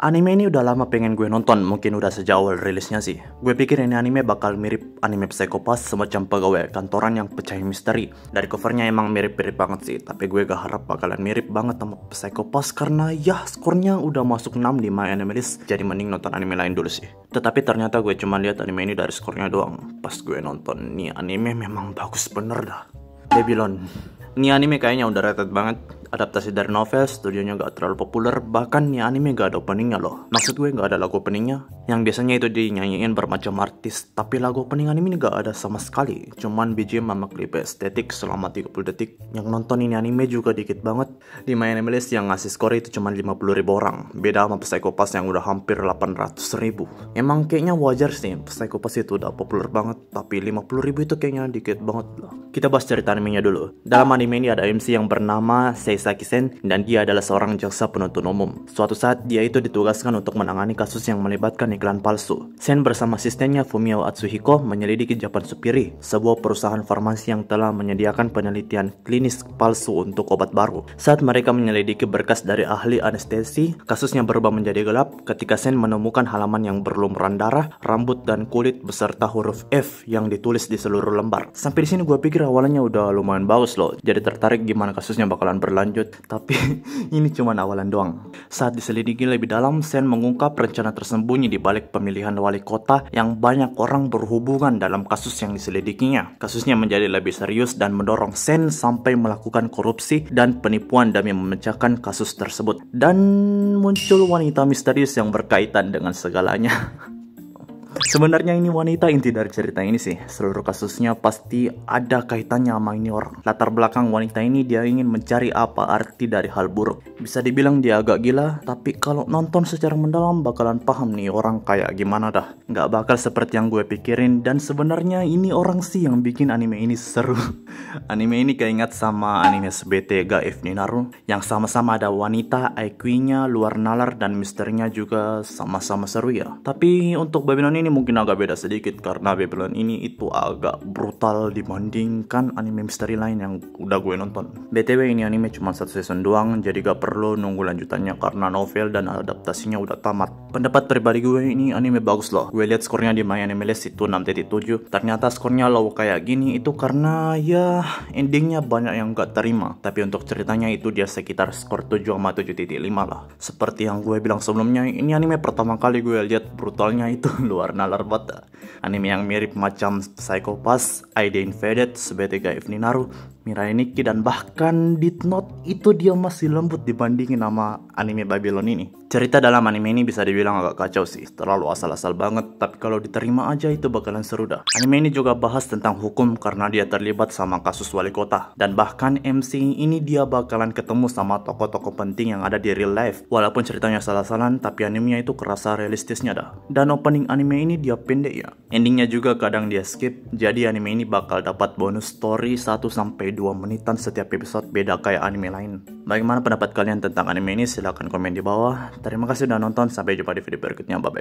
Anime ini udah lama pengen gue nonton, mungkin udah sejak awal rilisnya sih. Gue pikir ini anime bakal mirip anime psikopas semacam pegawai kantoran yang pecahin misteri. Dari covernya emang mirip-mirip banget sih, tapi gue gak harap bakalan mirip banget sama psikopas karena ya skornya udah masuk 6 di My Anime List, jadi mending nonton anime lain dulu sih. Tetapi ternyata gue cuma lihat anime ini dari skornya doang. Pas gue nonton, nih anime memang bagus bener dah. Babylon. Ini anime kayaknya udah rated banget, adaptasi dari novel, studionya nggak terlalu populer, bahkan ya anime nggak ada openingnya loh. Maksud gue nggak ada lagu openingnya, yang biasanya itu dinyanyiin bermacam artis, tapi lagu opening anime ini nggak ada sama sekali, cuman BGM sama klip estetik selama 30 detik. Yang nonton ini anime juga dikit banget, di My Anime yang ngasih skor itu cuma 50 ribu orang, beda sama Psycho Pass yang udah hampir 800 ribu. Emang kayaknya wajar sih, Psycho Pass itu udah populer banget, tapi 50 ribu itu kayaknya dikit banget loh. Kita bahas cerita animenya dulu. Dalam anime ini ada MC yang bernama Sei Saisaki dan dia adalah seorang jaksa penuntut umum. Suatu saat dia itu ditugaskan untuk menangani kasus yang melibatkan iklan palsu. Sen bersama asistennya Fumio Atsuhiko menyelidiki Japan Supiri, sebuah perusahaan farmasi yang telah menyediakan penelitian klinis palsu untuk obat baru. Saat mereka menyelidiki berkas dari ahli anestesi, kasusnya berubah menjadi gelap ketika Sen menemukan halaman yang berlumuran darah, rambut dan kulit beserta huruf F yang ditulis di seluruh lembar. Sampai di sini gue pikir awalnya udah lumayan bagus loh, jadi tertarik gimana kasusnya bakalan berlanjut lanjut, tapi ini cuma awalan doang. Saat diselidiki lebih dalam, Sen mengungkap rencana tersembunyi di balik pemilihan wali kota yang banyak orang berhubungan dalam kasus yang diselidikinya. Kasusnya menjadi lebih serius dan mendorong Sen sampai melakukan korupsi dan penipuan demi memecahkan kasus tersebut. Dan muncul wanita misterius yang berkaitan dengan segalanya. Sebenarnya ini wanita inti dari cerita ini sih. Seluruh kasusnya pasti ada kaitannya sama ini orang. Latar belakang wanita ini dia ingin mencari apa arti dari hal buruk. Bisa dibilang dia agak gila, tapi kalau nonton secara mendalam bakalan paham nih orang kayak gimana dah. Nggak bakal seperti yang gue pikirin dan sebenarnya ini orang sih yang bikin anime ini seru. anime ini keinget sama anime SBT Gaif Ninaru yang sama-sama ada wanita, IQ-nya, luar nalar dan misternya juga sama-sama seru ya. Tapi untuk Babylon ini ini mungkin agak beda sedikit karena Babylon ini itu agak brutal dibandingkan anime misteri lain yang udah gue nonton. BTW ini anime cuma satu season doang jadi gak perlu nunggu lanjutannya karena novel dan adaptasinya udah tamat. Pendapat pribadi gue ini anime bagus loh. Gue lihat skornya di My Anime List itu 6.7. Ternyata skornya low kayak gini itu karena ya endingnya banyak yang gak terima. Tapi untuk ceritanya itu dia sekitar skor 7,7.5 lah. Seperti yang gue bilang sebelumnya, ini anime pertama kali gue lihat brutalnya itu luar nalar bata. Anime yang mirip macam Psycho Pass, I Invaded, SBTK If Naru, Mirai Nikki dan bahkan Did Not itu dia masih lembut dibandingin sama anime Babylon ini. Cerita dalam anime ini bisa dibilang agak kacau sih, terlalu asal-asal banget, tapi kalau diterima aja itu bakalan seru dah. Anime ini juga bahas tentang hukum karena dia terlibat sama kasus wali kota, dan bahkan MC ini dia bakalan ketemu sama tokoh-tokoh penting yang ada di real life. Walaupun ceritanya salah salahan tapi animenya itu kerasa realistisnya dah. Dan opening anime ini dia pendek ya. Endingnya juga kadang dia skip, jadi anime ini bakal dapat bonus story 1 sampai 2 menitan setiap episode beda kayak anime lain. Bagaimana pendapat kalian tentang anime ini? Silahkan komen di bawah. Terima kasih sudah nonton, sampai jumpa di video berikutnya, bye-bye.